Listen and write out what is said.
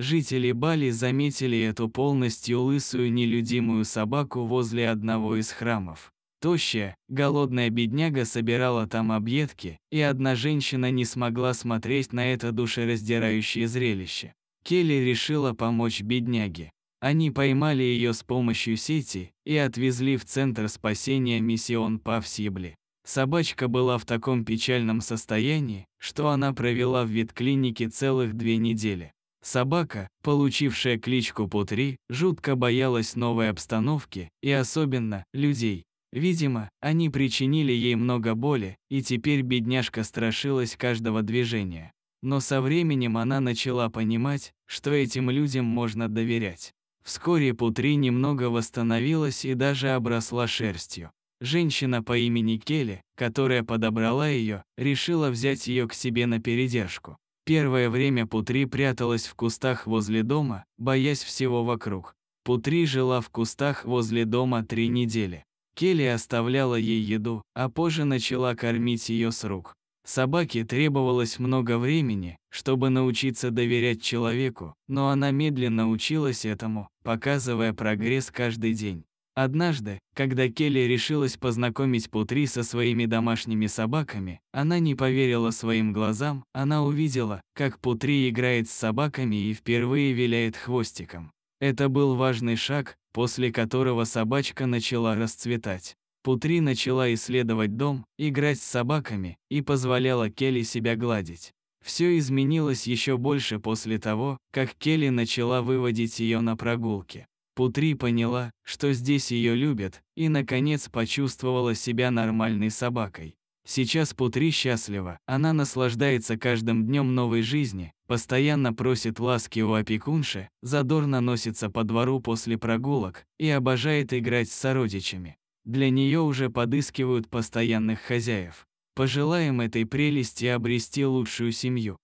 Жители Бали заметили эту полностью лысую нелюдимую собаку возле одного из храмов. Тощая, голодная бедняга собирала там объедки, и одна женщина не смогла смотреть на это душераздирающее зрелище. Келли решила помочь бедняге. Они поймали ее с помощью сети и отвезли в Центр спасения Миссион Павсибли. Собачка была в таком печальном состоянии, что она провела в ветклинике целых две недели. Собака, получившая кличку Путри, жутко боялась новой обстановки и особенно людей. Видимо, они причинили ей много боли, и теперь бедняжка страшилась каждого движения. Но со временем она начала понимать, что этим людям можно доверять. Вскоре Путри немного восстановилась и даже обросла шерстью. Женщина по имени Келли, которая подобрала ее, решила взять ее к себе на передержку. Первое время Путри пряталась в кустах возле дома, боясь всего вокруг. Путри жила в кустах возле дома три недели. Келли оставляла ей еду, а позже начала кормить ее с рук. Собаке требовалось много времени, чтобы научиться доверять человеку, но она медленно училась этому, показывая прогресс каждый день. Однажды, когда Келли решилась познакомить Путри со своими домашними собаками, она не поверила своим глазам, она увидела, как Путри играет с собаками и впервые виляет хвостиком. Это был важный шаг, после которого собачка начала расцветать. Путри начала исследовать дом, играть с собаками и позволяла Келли себя гладить. Все изменилось еще больше после того, как Келли начала выводить ее на прогулки. Путри поняла, что здесь ее любят, и наконец почувствовала себя нормальной собакой. Сейчас Путри счастлива, она наслаждается каждым днем новой жизни, постоянно просит ласки у опекунши, задорно носится по двору после прогулок и обожает играть с сородичами. Для нее уже подыскивают постоянных хозяев. Пожелаем этой прелести обрести лучшую семью.